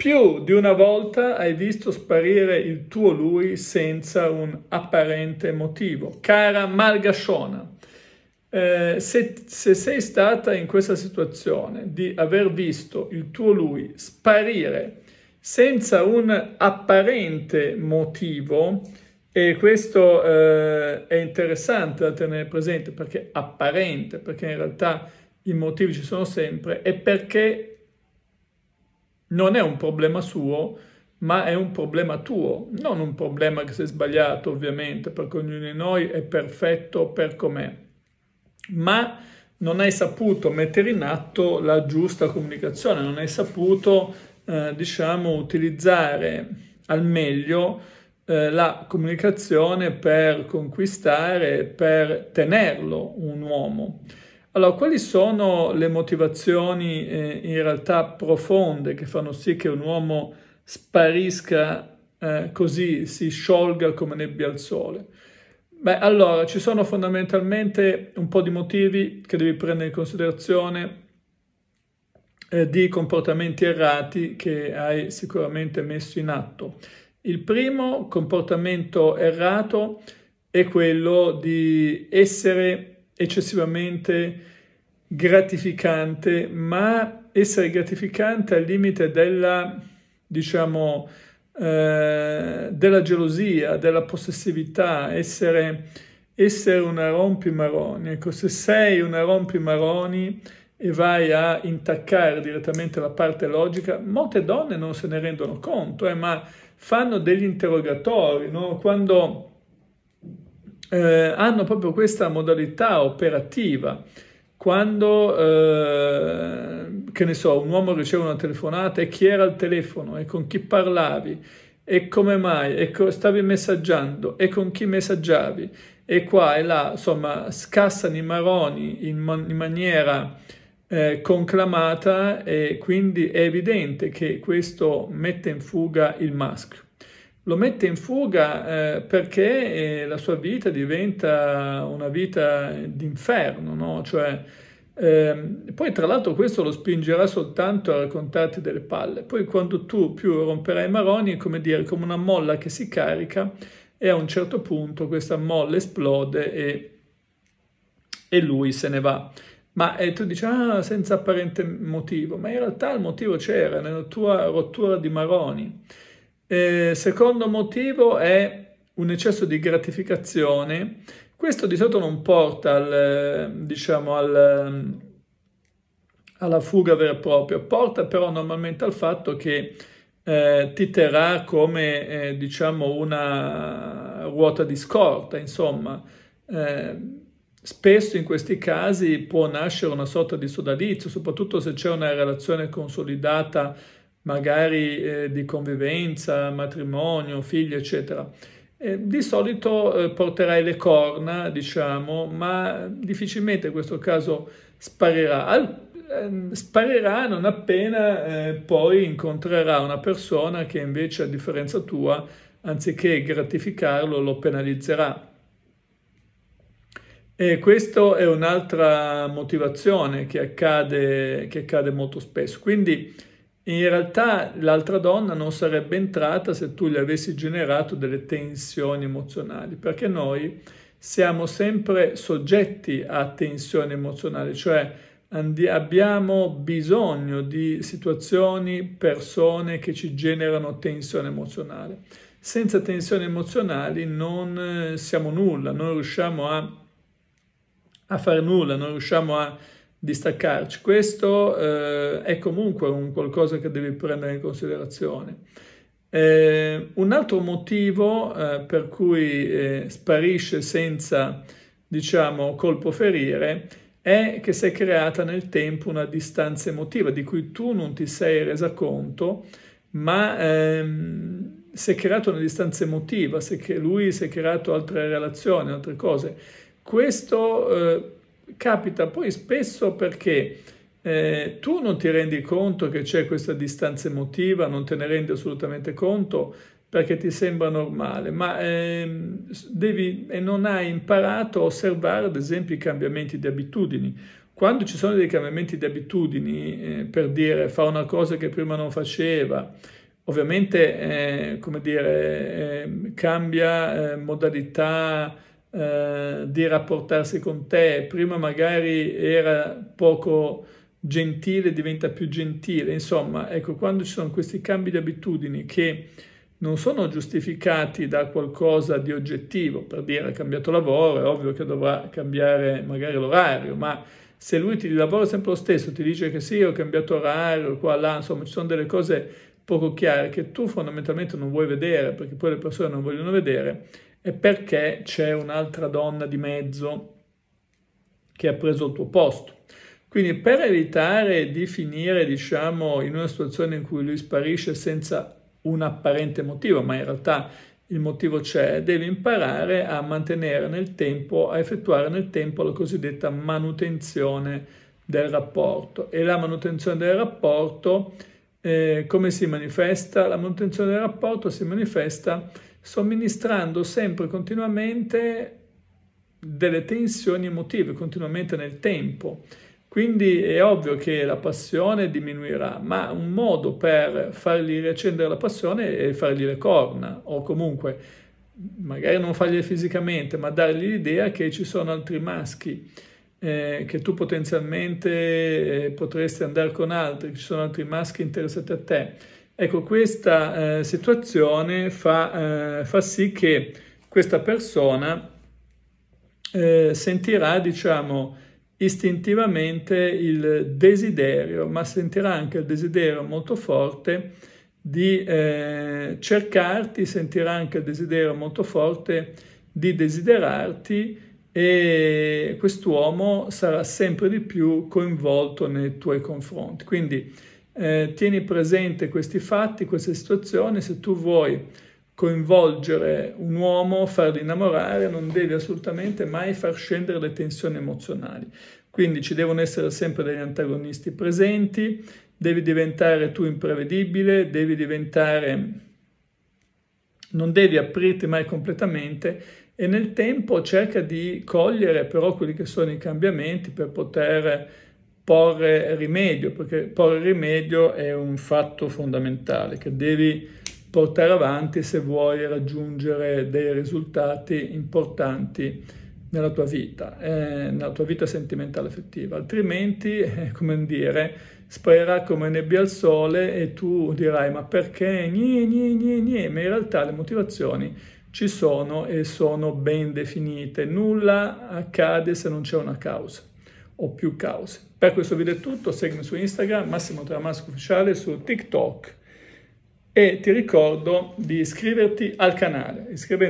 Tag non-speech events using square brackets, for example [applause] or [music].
Più di una volta hai visto sparire il tuo lui senza un apparente motivo. Cara Malgasciona, eh, se, se sei stata in questa situazione di aver visto il tuo lui sparire senza un apparente motivo, e questo eh, è interessante da tenere presente perché apparente, perché in realtà i motivi ci sono sempre, è perché non è un problema suo, ma è un problema tuo, non un problema che sei sbagliato ovviamente, perché ognuno di noi è perfetto per com'è, ma non hai saputo mettere in atto la giusta comunicazione, non hai saputo, eh, diciamo, utilizzare al meglio eh, la comunicazione per conquistare, per tenerlo un uomo. Allora, quali sono le motivazioni eh, in realtà profonde che fanno sì che un uomo sparisca eh, così, si sciolga come nebbia al sole? Beh, allora, ci sono fondamentalmente un po' di motivi che devi prendere in considerazione eh, di comportamenti errati che hai sicuramente messo in atto. Il primo comportamento errato è quello di essere eccessivamente gratificante, ma essere gratificante al limite della, diciamo, eh, della gelosia, della possessività, essere, essere una rompimaroni. Ecco, se sei una rompimaroni e vai a intaccare direttamente la parte logica, molte donne non se ne rendono conto, eh, ma fanno degli interrogatori, no? Quando eh, hanno proprio questa modalità operativa. Quando, eh, che ne so, un uomo riceve una telefonata e chi era al telefono e con chi parlavi e come mai e co- stavi messaggiando e con chi messaggiavi e qua e là, insomma, scassano i maroni in, man- in maniera eh, conclamata e quindi è evidente che questo mette in fuga il maschio lo mette in fuga eh, perché eh, la sua vita diventa una vita d'inferno, no? Cioè, ehm, poi tra l'altro questo lo spingerà soltanto a raccontarti delle palle. Poi quando tu più romperai i maroni è come dire, come una molla che si carica e a un certo punto questa molla esplode e, e lui se ne va. Ma eh, tu dici, ah, senza apparente motivo, ma in realtà il motivo c'era nella tua rottura di maroni. Eh, secondo motivo è un eccesso di gratificazione. Questo di solito non porta al, diciamo, al, alla fuga vera e propria, porta però normalmente al fatto che eh, ti terrà come eh, diciamo una ruota di scorta, insomma. Eh, spesso in questi casi può nascere una sorta di sodalizio, soprattutto se c'è una relazione consolidata magari eh, di convivenza, matrimonio, figli, eccetera. Eh, di solito eh, porterai le corna, diciamo, ma difficilmente questo caso sparirà. Al, ehm, sparirà non appena eh, poi incontrerà una persona che invece, a differenza tua, anziché gratificarlo, lo penalizzerà. E questa è un'altra motivazione che accade, che accade molto spesso. Quindi in realtà l'altra donna non sarebbe entrata se tu gli avessi generato delle tensioni emozionali, perché noi siamo sempre soggetti a tensioni emozionali, cioè abbiamo bisogno di situazioni, persone che ci generano tensione emozionale. Senza tensioni emozionali non eh, siamo nulla, non riusciamo a, a fare nulla, non riusciamo a distaccarci. Questo eh, è comunque un qualcosa che devi prendere in considerazione. Eh, un altro motivo eh, per cui eh, sparisce senza, diciamo, colpo ferire è che si è creata nel tempo una distanza emotiva di cui tu non ti sei resa conto, ma ehm, si è creata una distanza emotiva, si è, lui si è creato altre relazioni, altre cose. Questo eh, capita poi spesso perché eh, tu non ti rendi conto che c'è questa distanza emotiva, non te ne rendi assolutamente conto perché ti sembra normale, ma eh, devi, e non hai imparato a osservare ad esempio i cambiamenti di abitudini. Quando ci sono dei cambiamenti di abitudini, eh, per dire fa una cosa che prima non faceva, ovviamente eh, come dire, ehm, cambia eh, modalità eh, di rapportarsi con te, prima magari era poco gentile, diventa più gentile. Insomma, ecco, quando ci sono questi cambi di abitudini che non sono giustificati da qualcosa di oggettivo, per dire ha cambiato lavoro, è ovvio che dovrà cambiare magari l'orario, ma se lui ti lavora sempre lo stesso, ti dice che sì, ho cambiato orario, qua, là, insomma, ci sono delle cose poco chiare che tu fondamentalmente non vuoi vedere, perché poi le persone non vogliono vedere, è perché c'è un'altra donna di mezzo che ha preso il tuo posto. Quindi per evitare di finire, diciamo, in una situazione in cui lui sparisce senza un apparente motivo, ma in realtà il motivo c'è, devi imparare a mantenere nel tempo, a effettuare nel tempo la cosiddetta manutenzione del rapporto. E la manutenzione del rapporto eh, come si manifesta? La manutenzione del rapporto si manifesta somministrando sempre continuamente delle tensioni emotive, continuamente nel tempo. Quindi è ovvio che la passione diminuirà, ma un modo per fargli riaccendere la passione è fargli le corna o comunque magari non fargli fisicamente, ma dargli l'idea che ci sono altri maschi eh, che tu potenzialmente eh, potresti andare con altri, ci sono altri maschi interessati a te. Ecco, questa eh, situazione fa, eh, fa, sì che questa persona eh, sentirà, diciamo, istintivamente il desiderio, ma sentirà anche il desiderio molto forte di eh, cercarti, sentirà anche il desiderio molto forte di desiderarti e quest'uomo sarà sempre di più coinvolto nei tuoi confronti. Quindi eh, tieni presente questi fatti, queste situazioni, se tu vuoi coinvolgere un uomo, farlo innamorare, non devi assolutamente mai far scendere le tensioni emozionali. Quindi ci devono essere sempre degli antagonisti presenti, devi diventare tu imprevedibile, devi diventare non devi aprirti mai completamente e nel tempo cerca di cogliere però quelli che sono i cambiamenti per poter porre rimedio, perché porre rimedio è un fatto fondamentale che devi portare avanti se vuoi raggiungere dei risultati importanti nella tua vita, eh, nella tua vita sentimentale affettiva, altrimenti, [laughs] eh, come dire, sparirà come nebbia al sole e tu dirai ma perché? Nie, nie, nie, nie. Ma in realtà le motivazioni ci sono e sono ben definite. Nulla accade se non c'è una causa o più cause. Per questo video è tutto, seguimi su Instagram, Massimo Tramasco Ufficiale, su TikTok e ti ricordo di iscriverti al canale. Iscrivendo